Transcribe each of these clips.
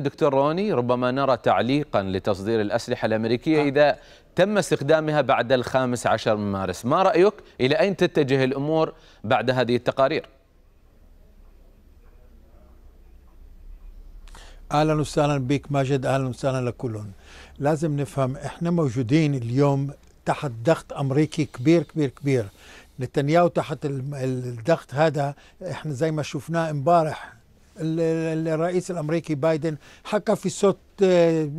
دكتور روني ربما نرى تعليقا لتصدير الأسلحة الأمريكية إذا تم استخدامها بعد الخامس عشر من مارس ما رأيك إلى أين تتجه الأمور بعد هذه التقارير اهلا وسهلا بك ماجد اهلا وسهلا لكل لازم نفهم احنا موجودين اليوم تحت ضغط امريكي كبير كبير كبير نتنياهو تحت الضغط هذا احنا زي ما شفناه امبارح الرئيس الامريكي بايدن حكى في صوت آه،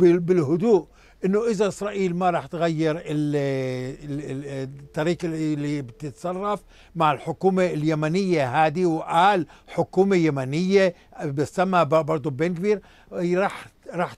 بالهدوء انه اذا اسرائيل ما راح تغير الطريقه اللي بتتصرف مع الحكومه اليمنيه هذه وقال حكومه يمنيه بسمى برضه بن كبير راح راح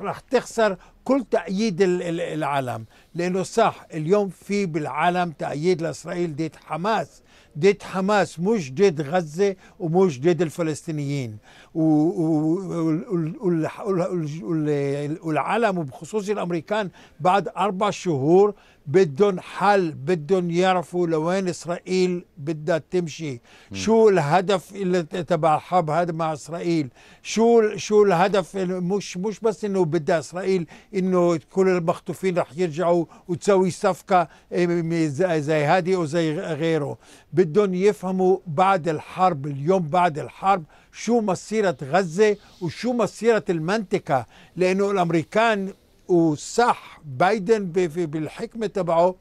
راح تخسر كل تأييد العالم لأنه صح اليوم في بالعالم تأييد لإسرائيل ديت حماس ضد حماس مش ضد غزة ومش ضد الفلسطينيين والعالم وبخصوص الأمريكان بعد أربع شهور بدهم حل بدهم يعرفوا لوين اسرائيل بدها تمشي م. شو الهدف اللي تبع الحرب هذا مع اسرائيل شو شو الهدف مش مش بس انه بدها اسرائيل انه كل المخطوفين رح يرجعوا وتسوي صفقه إيه، زي هذه وزي غيره بدهم يفهموا بعد الحرب اليوم بعد الحرب شو مصيره غزه وشو مصيره المنطقه لانه الامريكان وصح بايدن بالحكمه تبعه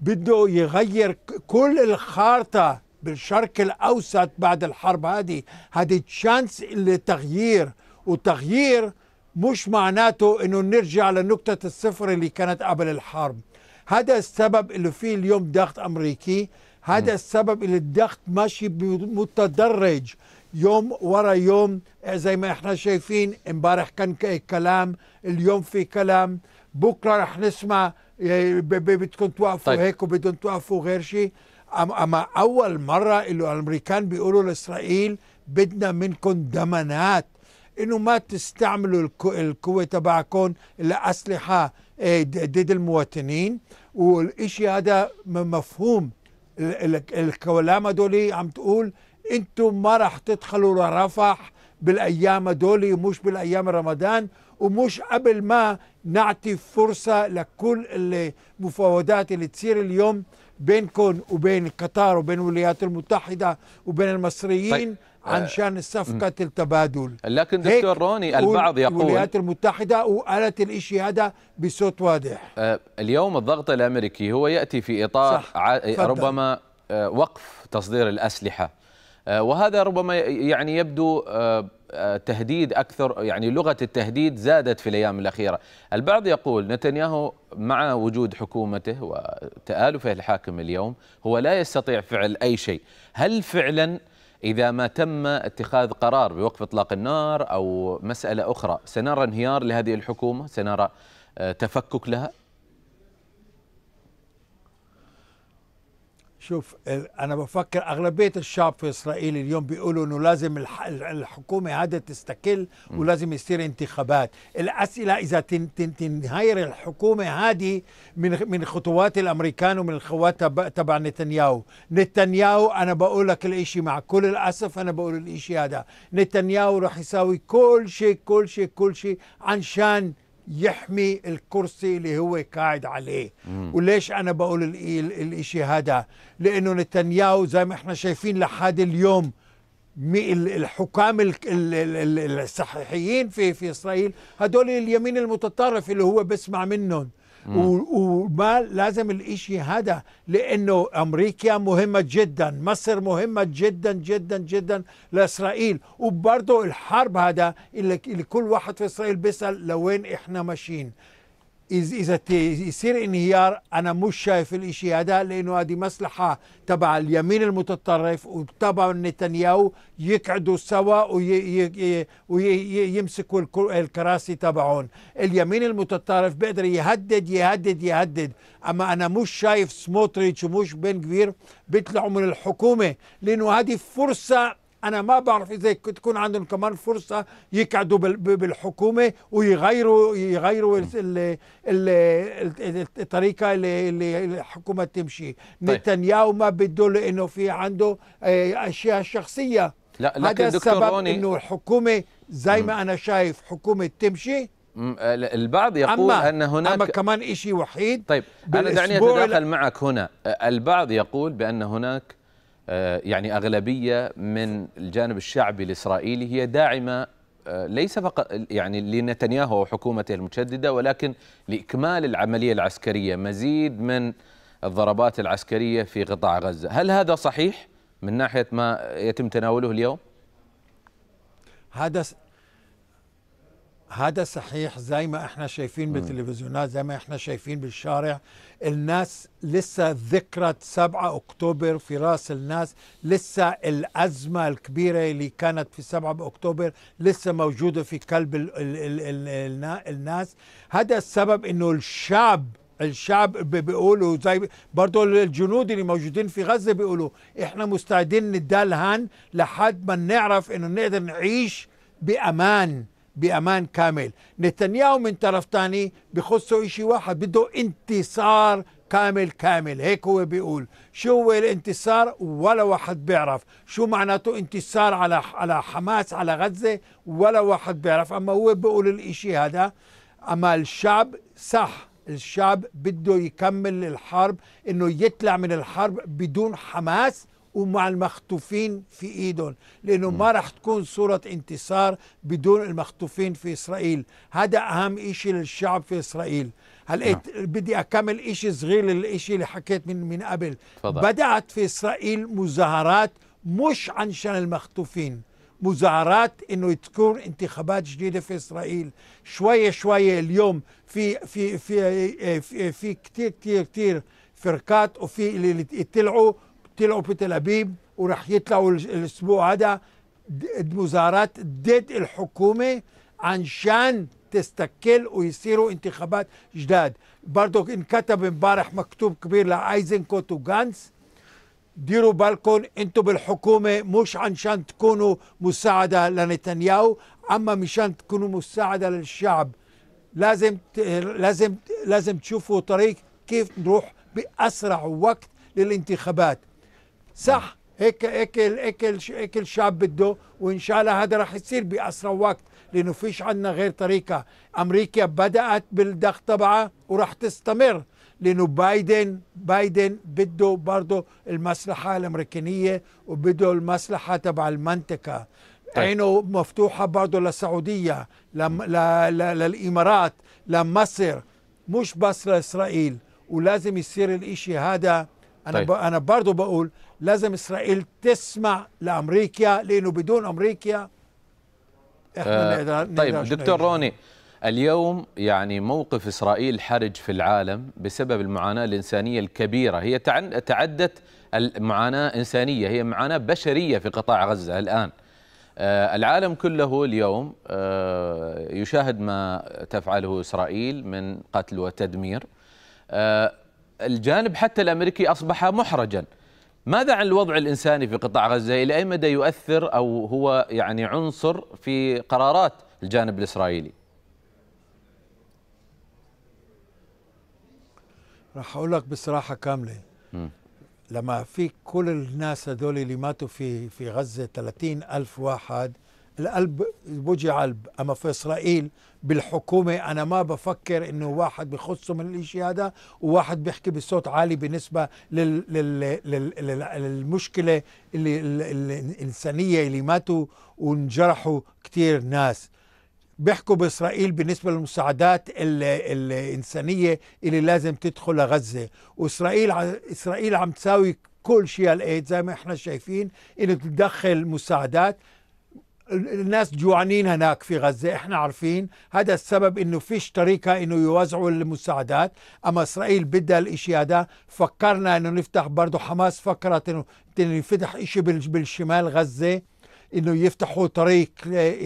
بده يغير كل الخارطه بالشرق الاوسط بعد الحرب هذه هذه تشانس لتغيير وتغيير مش معناته انه نرجع لنقطه الصفر اللي كانت قبل الحرب هذا السبب اللي فيه اليوم ضغط امريكي هذا السبب اللي الضغط ماشي متدرج يوم ورا يوم زي ما احنا شايفين امبارح كان كلام اليوم في كلام بكره رح نسمع بدكم توقفوا طيب. هيك وبدهم توقفوا غير شيء اما اول مره اللي الامريكان بيقولوا لاسرائيل بدنا منكم دمنات انه ما تستعملوا القوه تبعكم لاسلحه إيه، ضد المواطنين والشيء هذا مفهوم الكلام هدول عم تقول انتم ما راح تدخلوا لرفح بالايام دولي مش بالايام رمضان ومش قبل ما نعطي فرصه لكل المفاوضات اللي تصير اليوم بينكم وبين قطر وبين الولايات المتحده وبين المصريين طيب. آه، عن شان صفقة التبادل لكن دكتور روني البعض يقول الولايات المتحدة وقالت الشيء هذا بصوت واضح آه، اليوم الضغط الأمريكي هو يأتي في إطار صح. ربما آه، وقف تصدير الأسلحة آه، وهذا ربما يعني يبدو آه، آه، تهديد اكثر يعني لغه التهديد زادت في الايام الاخيره، البعض يقول نتنياهو مع وجود حكومته وتآلفه الحاكم اليوم هو لا يستطيع فعل اي شيء، هل فعلا اذا ما تم اتخاذ قرار بوقف اطلاق النار او مساله اخرى سنرى انهيار لهذه الحكومه؟ سنرى تفكك لها؟ شوف انا بفكر اغلبيه الشعب في اسرائيل اليوم بيقولوا انه لازم الحكومه هذا تستقل ولازم يصير انتخابات الاسئله اذا تنهير الحكومه هذه من من خطوات الامريكان ومن الخوات تبع نتنياهو نتنياهو انا بقول لك الاشي مع كل الاسف انا بقول الاشي هذا نتنياهو راح يساوي كل شيء كل شيء كل شيء عنشان يحمي الكرسي اللي هو قاعد عليه مم. وليش انا بقول الاشي هذا لانه نتنياهو زي ما احنا شايفين لحد اليوم الحكام الصحيحيين في في اسرائيل هدول اليمين المتطرف اللي هو بسمع منهم وما لازم الإشي هذا لأنه أمريكا مهمة جدا مصر مهمة جدا جدا جدا لإسرائيل وبرضه الحرب هذا اللي كل واحد في إسرائيل بيسأل لوين إحنا ماشيين اذا يصير انهيار انا مش شايف الاشي هذا لانه هذه مصلحه تبع اليمين المتطرف وتبع نتنياهو يقعدوا سوا ويمسكوا الكراسي تبعهم اليمين المتطرف بيقدر يهدد يهدد يهدد اما انا مش شايف سموتريتش ومش بن كبير بيطلعوا من الحكومه لانه هذه فرصه انا ما بعرف اذا تكون عندهم كمان فرصه يقعدوا بالحكومه ويغيروا يغيروا الطريقه اللي, اللي الحكومه تمشي طيب. نتنياهو ما بده لانه في عنده آه، اشياء شخصيه لا لكن هذا السبب روني انه الحكومه زي ما انا شايف حكومه تمشي البعض يقول أما ان هناك اما كمان شيء وحيد طيب انا دعني اتداخل معك هنا البعض يقول بان هناك آه، يعني أغلبية من الجانب الشعبي الإسرائيلي هي داعمة آه، ليس فقط يعني لنتنياهو وحكومته المتشددة ولكن لإكمال العملية العسكرية مزيد من الضربات العسكرية في قطاع غزة هل هذا صحيح من ناحية ما يتم تناوله اليوم؟ هذا هذا صحيح زي ما احنا شايفين بالتلفزيونات زي ما احنا شايفين بالشارع الناس لسه ذكرت 7 اكتوبر في راس الناس لسه الازمه الكبيره اللي كانت في 7 اكتوبر لسه موجوده في قلب ال ال ال ال ال الناس هذا السبب انه الشعب الشعب بيقولوا زي برضه الجنود اللي موجودين في غزه بيقولوا احنا مستعدين ندالهن لحد ما نعرف انه نقدر نعيش بامان بامان كامل نتنياهو من طرف ثاني بخصه شيء واحد بده انتصار كامل كامل هيك هو بيقول شو هو الانتصار ولا واحد بيعرف شو معناته انتصار على على حماس على غزة ولا واحد بيعرف أما هو بيقول الإشي هذا أما الشعب صح الشعب بده يكمل الحرب إنه يطلع من الحرب بدون حماس ومع المخطوفين في ايدهم لانه ما راح تكون صوره انتصار بدون المخطوفين في اسرائيل هذا اهم شيء للشعب في اسرائيل هلا نعم. بدي اكمل شيء صغير للشيء اللي حكيت من من قبل فضل. بدات في اسرائيل مظاهرات مش عنشان المخطوفين مظاهرات انه تكون انتخابات جديده في اسرائيل شويه شويه اليوم في في في في, في كثير كثير كثير فرقات وفي اللي طلعوا طلعوا في تل ابيب وراح يطلعوا الاسبوع هذا مظاهرات ضد الحكومه شان تستقل ويصيروا انتخابات جداد برضو انكتب امبارح مكتوب كبير لايزنكوت وغانس ديروا بالكم انتم بالحكومه مش شان تكونوا مساعده لنتنياهو اما مشان تكونوا مساعده للشعب لازم لازم لازم تشوفوا طريق كيف نروح باسرع وقت للانتخابات صح هيك هيك هيك هيك الشعب بده وان شاء الله هذا رح يصير باسرع وقت لانه فيش عندنا غير طريقه امريكا بدات بالضغط تبعها ورح تستمر لانه بايدن بايدن بده برضه المصلحه الامريكانيه وبده المصلحه تبع المنطقه طيب. عينه مفتوحه برضه للسعوديه لم... ل... ل... للامارات لمصر مش بس لاسرائيل ولازم يصير الاشي هذا انا طيب. انا برضه بقول لازم اسرائيل تسمع لامريكا لانه بدون امريكا احنا آه نقدر طيب دكتور روني اليوم يعني موقف اسرائيل حرج في العالم بسبب المعاناه الانسانيه الكبيره هي تعدت المعاناه انسانيه هي معاناه بشريه في قطاع غزه الان آه، العالم كله اليوم آه، يشاهد ما تفعله اسرائيل من قتل وتدمير آه، الجانب حتى الامريكي اصبح محرجا ماذا عن الوضع الانساني في قطاع غزه الى اي مدى يؤثر او هو يعني عنصر في قرارات الجانب الاسرائيلي راح اقول لك بصراحه كامله م. لما في كل الناس هذول اللي ماتوا في في غزه 30 ألف واحد القلب بوجي قلب اما في اسرائيل بالحكومه انا ما بفكر انه واحد بخصه من الاشي هذا وواحد بيحكي بصوت عالي بالنسبه للمشكله اللي... الانسانيه اللي ماتوا وانجرحوا كثير ناس بيحكوا باسرائيل بالنسبه للمساعدات الانسانيه اللي لازم تدخل لغزه واسرائيل اسرائيل عم تساوي كل شيء الايد زي ما احنا شايفين انه تدخل مساعدات الناس جوعانين هناك في غزة احنا عارفين هذا السبب انه فيش طريقة انه يوزعوا المساعدات اما اسرائيل بدها الاشي هذا فكرنا انه نفتح برضه حماس فكرت انه ينفتح اشي بالشمال غزة انه يفتحوا طريق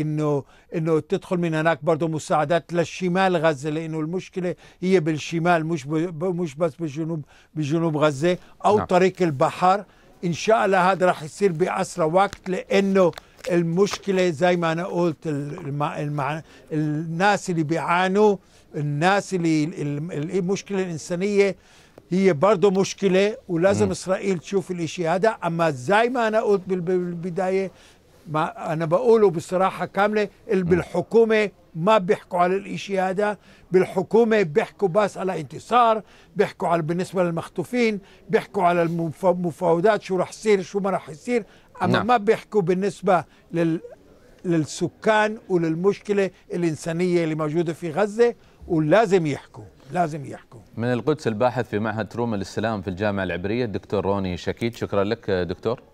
انه انه تدخل من هناك برضه مساعدات للشمال غزه لانه المشكله هي بالشمال مش مش بس بالجنوب بجنوب غزه او نعم. طريق البحر ان شاء الله هذا راح يصير باسرع وقت لانه المشكلة زي ما أنا قلت المع... المع... الناس اللي بيعانوا الناس اللي إيه المشكلة الإنسانية هي برضه مشكلة ولازم م. إسرائيل تشوف الإشي هذا أما زي ما أنا قلت بالبداية ما أنا بقوله بصراحة كاملة بالحكومة ما بيحكوا على الإشي هذا بالحكومة بيحكوا بس على انتصار بيحكوا على بالنسبة للمخطوفين بيحكوا على المفاوضات شو رح يصير شو ما رح يصير أما نعم. ما بيحكوا بالنسبة لل للسكان وللمشكلة الإنسانية اللي موجودة في غزة ولازم يحكوا لازم يحكوا من القدس الباحث في معهد تروما للسلام في الجامعة العبرية الدكتور روني شكيت شكرا لك دكتور